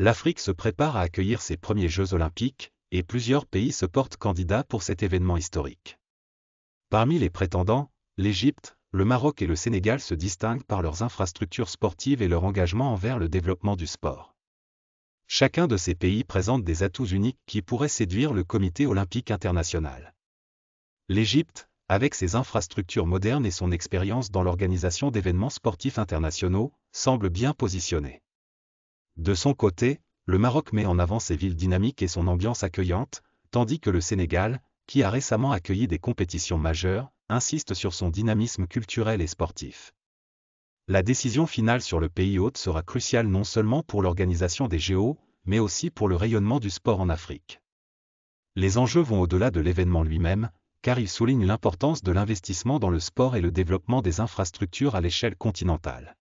l'Afrique se prépare à accueillir ses premiers Jeux olympiques, et plusieurs pays se portent candidats pour cet événement historique. Parmi les prétendants, l'Égypte, le Maroc et le Sénégal se distinguent par leurs infrastructures sportives et leur engagement envers le développement du sport. Chacun de ces pays présente des atouts uniques qui pourraient séduire le Comité olympique international. L'Égypte, avec ses infrastructures modernes et son expérience dans l'organisation d'événements sportifs internationaux, semble bien positionnée. De son côté, le Maroc met en avant ses villes dynamiques et son ambiance accueillante, tandis que le Sénégal, qui a récemment accueilli des compétitions majeures, insiste sur son dynamisme culturel et sportif. La décision finale sur le pays hôte sera cruciale non seulement pour l'organisation des JO, mais aussi pour le rayonnement du sport en Afrique. Les enjeux vont au-delà de l'événement lui-même, car ils soulignent l'importance de l'investissement dans le sport et le développement des infrastructures à l'échelle continentale.